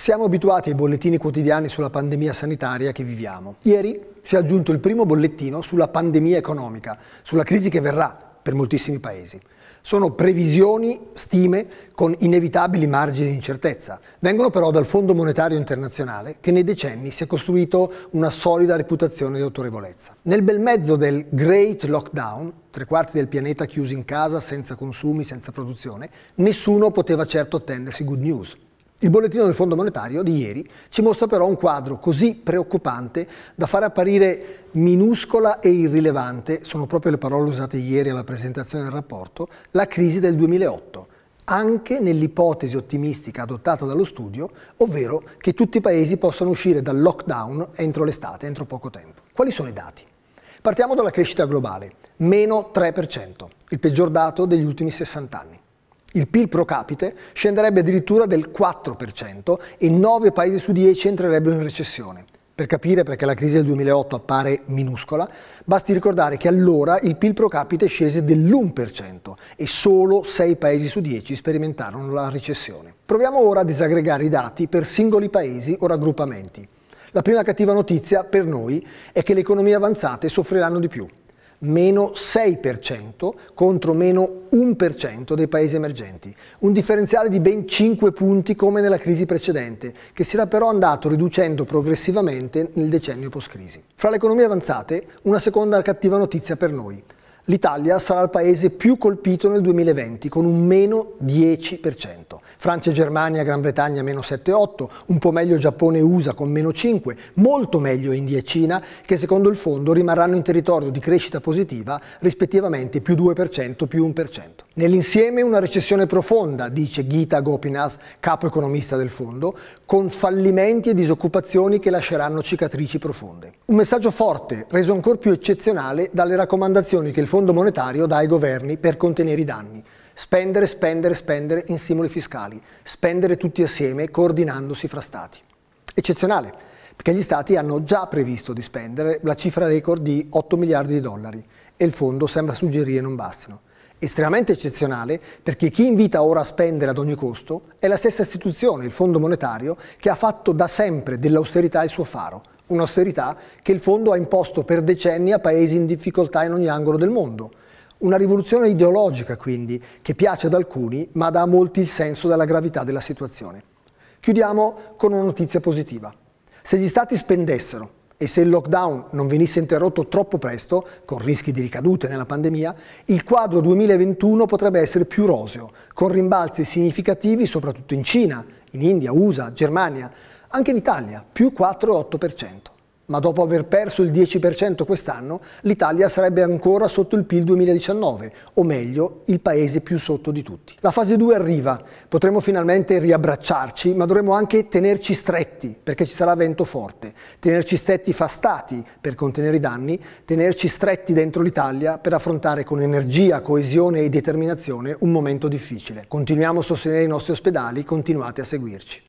Siamo abituati ai bollettini quotidiani sulla pandemia sanitaria che viviamo. Ieri si è aggiunto il primo bollettino sulla pandemia economica, sulla crisi che verrà per moltissimi paesi. Sono previsioni, stime, con inevitabili margini di incertezza. Vengono però dal Fondo Monetario Internazionale, che nei decenni si è costruito una solida reputazione di autorevolezza. Nel bel mezzo del Great Lockdown, tre quarti del pianeta chiusi in casa, senza consumi, senza produzione, nessuno poteva certo attendersi good news. Il bollettino del Fondo Monetario di ieri ci mostra però un quadro così preoccupante da far apparire minuscola e irrilevante, sono proprio le parole usate ieri alla presentazione del rapporto, la crisi del 2008, anche nell'ipotesi ottimistica adottata dallo studio, ovvero che tutti i paesi possano uscire dal lockdown entro l'estate, entro poco tempo. Quali sono i dati? Partiamo dalla crescita globale, meno 3%, il peggior dato degli ultimi 60 anni. Il PIL pro capite scenderebbe addirittura del 4% e 9 paesi su 10 entrerebbero in recessione. Per capire perché la crisi del 2008 appare minuscola, basti ricordare che allora il PIL pro capite scese dell'1% e solo 6 paesi su 10 sperimentarono la recessione. Proviamo ora a disaggregare i dati per singoli paesi o raggruppamenti. La prima cattiva notizia per noi è che le economie avanzate soffriranno di più meno 6% contro meno 1% dei paesi emergenti, un differenziale di ben 5 punti come nella crisi precedente, che si era però andato riducendo progressivamente nel decennio post-crisi. Fra le economie avanzate, una seconda cattiva notizia per noi. L'Italia sarà il paese più colpito nel 2020 con un meno 10%. Francia e Germania, Gran Bretagna meno 7,8, un po' meglio Giappone e USA con meno 5, molto meglio India e Cina che secondo il fondo rimarranno in territorio di crescita positiva rispettivamente più 2% più 1%. Nell'insieme una recessione profonda, dice Gita Gopinath, capo economista del fondo, con fallimenti e disoccupazioni che lasceranno cicatrici profonde. Un messaggio forte, reso ancora più eccezionale dalle raccomandazioni che il Fondo monetario dà ai governi per contenere i danni. Spendere, spendere, spendere in stimoli fiscali, spendere tutti assieme coordinandosi fra Stati. Eccezionale, perché gli Stati hanno già previsto di spendere la cifra record di 8 miliardi di dollari e il fondo sembra suggerire non bastino. Estremamente eccezionale perché chi invita ora a spendere ad ogni costo è la stessa istituzione, il Fondo Monetario, che ha fatto da sempre dell'austerità il suo faro, un'austerità che il fondo ha imposto per decenni a paesi in difficoltà in ogni angolo del mondo, una rivoluzione ideologica, quindi, che piace ad alcuni, ma dà a molti il senso della gravità della situazione. Chiudiamo con una notizia positiva. Se gli stati spendessero e se il lockdown non venisse interrotto troppo presto, con rischi di ricadute nella pandemia, il quadro 2021 potrebbe essere più roseo, con rimbalzi significativi soprattutto in Cina, in India, USA, Germania, anche in Italia, più 4-8% ma dopo aver perso il 10% quest'anno, l'Italia sarebbe ancora sotto il PIL 2019, o meglio, il paese più sotto di tutti. La fase 2 arriva, potremo finalmente riabbracciarci, ma dovremo anche tenerci stretti, perché ci sarà vento forte. Tenerci stretti fa stati per contenere i danni, tenerci stretti dentro l'Italia per affrontare con energia, coesione e determinazione un momento difficile. Continuiamo a sostenere i nostri ospedali, continuate a seguirci.